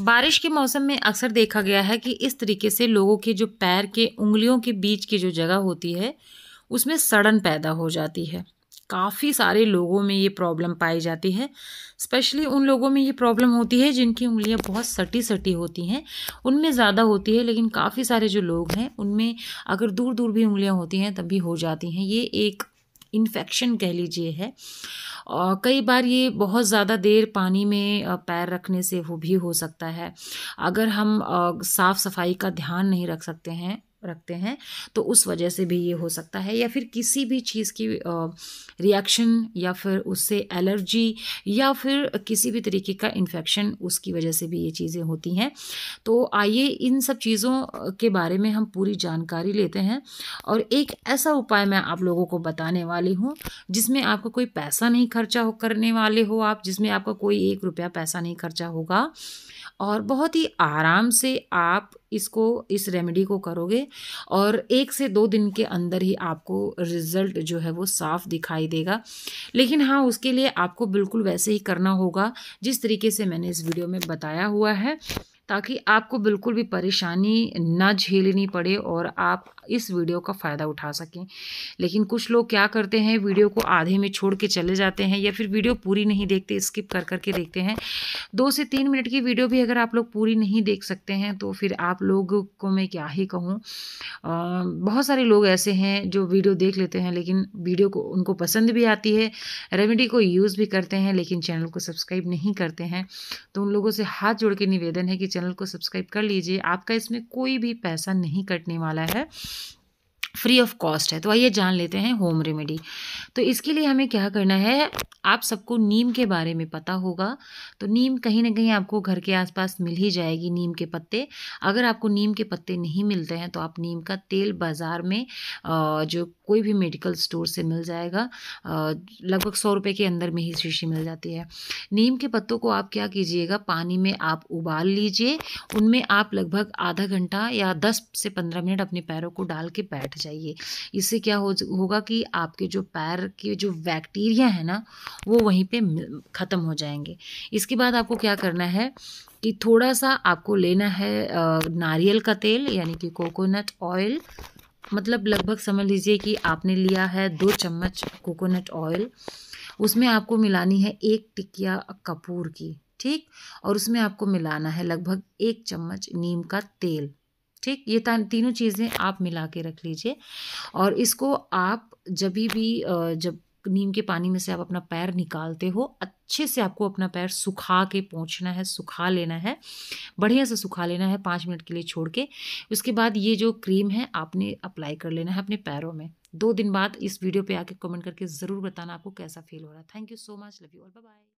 बारिश के मौसम में अक्सर देखा गया है कि इस तरीके से लोगों के जो पैर के उंगलियों के बीच की जो जगह होती है उसमें सड़न पैदा हो जाती है काफ़ी सारे लोगों में ये प्रॉब्लम पाई जाती है स्पेशली उन लोगों में ये प्रॉब्लम होती है जिनकी उंगलियां बहुत सटी सटी होती हैं उनमें ज़्यादा होती है लेकिन काफ़ी सारे जो लोग हैं उनमें अगर दूर दूर भी उंगलियां होती हैं तब भी हो जाती हैं ये एक इन्फेक्शन कह लीजिए है और कई बार ये बहुत ज़्यादा देर पानी में पैर रखने से वो भी हो सकता है अगर हम साफ़ सफाई का ध्यान नहीं रख सकते हैं रखते हैं तो उस वजह से भी ये हो सकता है या फिर किसी भी चीज़ की रिएक्शन या फिर उससे एलर्जी या फिर किसी भी तरीके का इन्फेक्शन उसकी वजह से भी ये चीज़ें होती हैं तो आइए इन सब चीज़ों के बारे में हम पूरी जानकारी लेते हैं और एक ऐसा उपाय मैं आप लोगों को बताने वाली हूँ जिसमें आपको कोई पैसा नहीं खर्चा हो करने वाले हो आप जिसमें आपका कोई एक रुपया पैसा नहीं खर्चा होगा और बहुत ही आराम से आप इसको इस रेमेडी को करोगे और एक से दो दिन के अंदर ही आपको रिजल्ट जो है वो साफ दिखाई देगा लेकिन हाँ उसके लिए आपको बिल्कुल वैसे ही करना होगा जिस तरीके से मैंने इस वीडियो में बताया हुआ है ताकि आपको बिल्कुल भी परेशानी ना झेलनी पड़े और आप इस वीडियो का फ़ायदा उठा सकें लेकिन कुछ लोग क्या करते हैं वीडियो को आधे में छोड़ के चले जाते हैं या फिर वीडियो पूरी नहीं देखते स्किप कर करके देखते हैं दो से तीन मिनट की वीडियो भी अगर आप लोग पूरी नहीं देख सकते हैं तो फिर आप लोगों को मैं क्या ही कहूँ बहुत सारे लोग ऐसे हैं जो वीडियो देख लेते हैं लेकिन वीडियो को उनको पसंद भी आती है रेमेडी को यूज़ भी करते हैं लेकिन चैनल को सब्सक्राइब नहीं करते हैं तो उन लोगों से हाथ जोड़ के निवेदन है कि चैनल को सब्सक्राइब कर लीजिए आपका इसमें कोई भी पैसा नहीं कटने वाला है फ्री ऑफ कॉस्ट है तो आइए जान लेते हैं होम रेमेडी तो इसके लिए हमें क्या करना है आप सबको नीम के बारे में पता होगा तो नीम कहीं ना कहीं आपको घर के आसपास मिल ही जाएगी नीम के पत्ते अगर आपको नीम के पत्ते नहीं मिलते हैं तो आप नीम का तेल बाज़ार में जो कोई भी मेडिकल स्टोर से मिल जाएगा लगभग सौ रुपये के अंदर में ही शीशी मिल जाती है नीम के पत्तों को आप क्या कीजिएगा पानी में आप उबाल लीजिए उनमें आप लगभग आधा घंटा या दस से पंद्रह मिनट अपने पैरों को डाल के बैठ जाइए इससे क्या हो होगा कि आपके जो पैर के जो बैक्टीरिया है ना वो वहीं पे ख़त्म हो जाएंगे इसके बाद आपको क्या करना है कि थोड़ा सा आपको लेना है नारियल का तेल यानी कि कोकोनट ऑयल मतलब लगभग समझ लीजिए कि आपने लिया है दो चम्मच कोकोनट ऑयल उसमें आपको मिलानी है एक टिकिया कपूर की ठीक और उसमें आपको मिलाना है लगभग एक चम्मच नीम का तेल ठीक ये तीनों चीज़ें आप मिला के रख लीजिए और इसको आप जब भी जब नीम के पानी में से आप अपना पैर निकालते हो अच्छे से आपको अपना पैर सुखा के पहुँचना है सुखा लेना है बढ़िया से सुखा लेना है पाँच मिनट के लिए छोड़ के उसके बाद ये जो क्रीम है आपने अप्लाई कर लेना है अपने पैरों में दो दिन बाद इस वीडियो पे आके कमेंट करके ज़रूर बताना आपको कैसा फील हो रहा है thank you so much love you all bye